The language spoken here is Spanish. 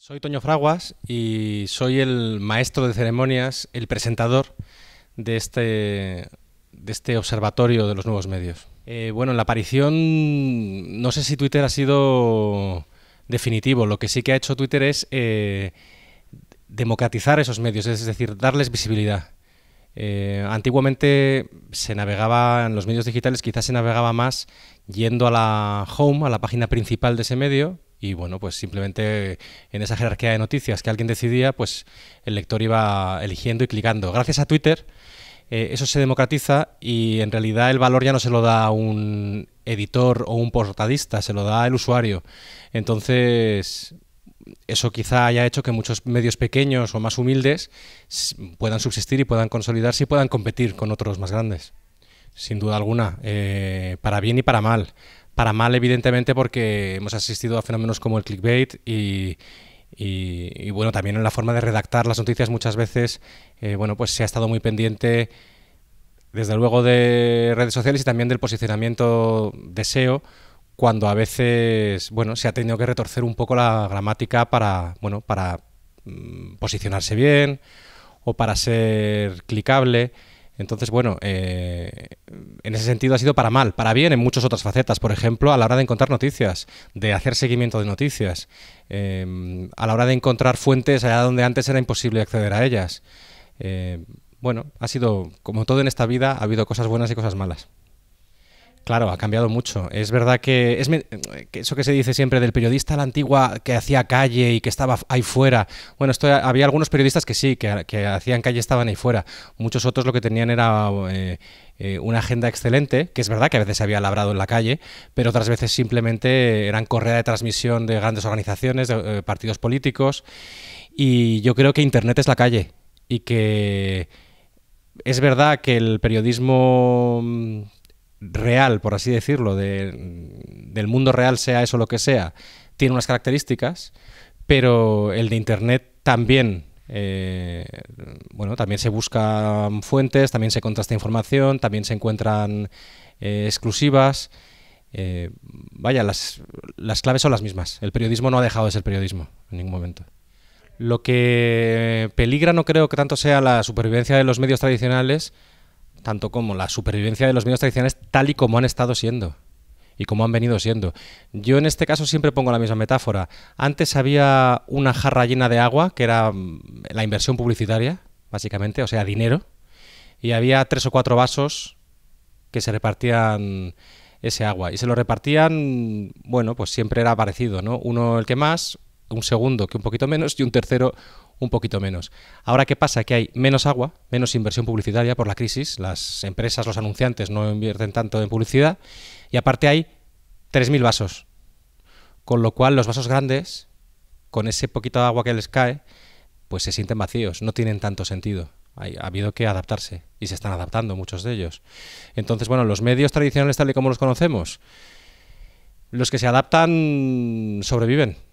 Soy Toño Fraguas y soy el maestro de ceremonias, el presentador de este, este observatorio de los nuevos medios. Eh, bueno, en la aparición, no sé si Twitter ha sido definitivo, lo que sí que ha hecho Twitter es eh, democratizar esos medios, es decir, darles visibilidad. Eh, antiguamente se navegaba en los medios digitales, quizás se navegaba más yendo a la home, a la página principal de ese medio, y bueno, pues simplemente en esa jerarquía de noticias que alguien decidía, pues el lector iba eligiendo y clicando. Gracias a Twitter eh, eso se democratiza y en realidad el valor ya no se lo da un editor o un portadista, se lo da el usuario. Entonces, eso quizá haya hecho que muchos medios pequeños o más humildes puedan subsistir y puedan consolidarse y puedan competir con otros más grandes sin duda alguna, eh, para bien y para mal. Para mal, evidentemente, porque hemos asistido a fenómenos como el clickbait y, bueno, también en la forma de redactar las noticias muchas veces, eh, bueno, pues se ha estado muy pendiente, desde luego, de redes sociales y también del posicionamiento de SEO, cuando a veces, bueno, se ha tenido que retorcer un poco la gramática para, bueno, para mm, posicionarse bien o para ser clicable. Entonces, bueno, eh, en ese sentido ha sido para mal, para bien en muchas otras facetas. Por ejemplo, a la hora de encontrar noticias, de hacer seguimiento de noticias, eh, a la hora de encontrar fuentes allá donde antes era imposible acceder a ellas. Eh, bueno, ha sido, como todo en esta vida, ha habido cosas buenas y cosas malas. Claro, ha cambiado mucho. Es verdad que, es, eso que se dice siempre del periodista la antigua que hacía calle y que estaba ahí fuera. Bueno, esto, había algunos periodistas que sí, que, hacían calle estaban ahí fuera. Muchos otros lo que tenían era eh, eh, una agenda excelente, que es verdad que a veces se había labrado en la calle, pero otras veces simplemente eran correa de transmisión de grandes organizaciones, de eh, partidos políticos. Y yo creo que Internet es la calle y que es verdad que el periodismo mm, real, por así decirlo, del mundo real, sea eso lo que sea, tiene unas características, pero el de Internet también eh, bueno, también se buscan fuentes, también se contrasta información, también se encuentran eh, exclusivas. Eh, vaya, las, las, claves son las mismas. El periodismo no ha dejado de ser periodismo en ningún momento. Lo que peligra no creo que tanto sea la supervivencia de los medios tradicionales tanto como la supervivencia de los medios tradicionales tal y como han estado siendo y como han venido siendo. Yo en este caso siempre pongo la misma metáfora. Antes había una jarra llena de agua, que era mm, la inversión publicitaria, básicamente, o sea, dinero, y había tres o cuatro vasos que se repartían ese agua. Y se lo repartían, bueno, pues siempre era parecido, ¿no? Uno el que más, un segundo que un poquito menos y un tercero un poquito menos. Ahora, ¿qué pasa? Que hay menos agua, menos inversión publicitaria por la crisis, las empresas, los anunciantes no invierten tanto en publicidad y aparte hay 3.000 vasos. Con lo cual los vasos grandes, con ese poquito de agua que les cae, pues se sienten vacíos, no tienen tanto sentido. ha habido que adaptarse y se están adaptando muchos de ellos. Entonces, bueno, los medios tradicionales tal y como los conocemos, los que se adaptan sobreviven,